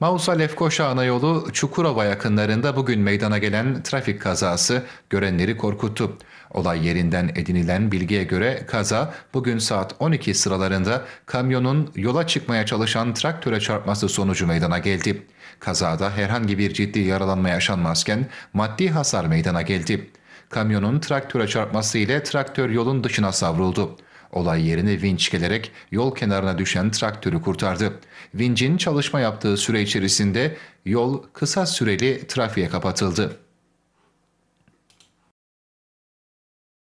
Mausa Lefkoşa Yolu Çukurova yakınlarında bugün meydana gelen trafik kazası görenleri korkuttu. Olay yerinden edinilen bilgiye göre kaza bugün saat 12 sıralarında kamyonun yola çıkmaya çalışan traktöre çarpması sonucu meydana geldi. Kazada herhangi bir ciddi yaralanma yaşanmazken maddi hasar meydana geldi. Kamyonun traktöre çarpması ile traktör yolun dışına savruldu. Olay yerine vinç gelerek yol kenarına düşen traktörü kurtardı. Vincin çalışma yaptığı süre içerisinde yol kısa süreli trafiğe kapatıldı.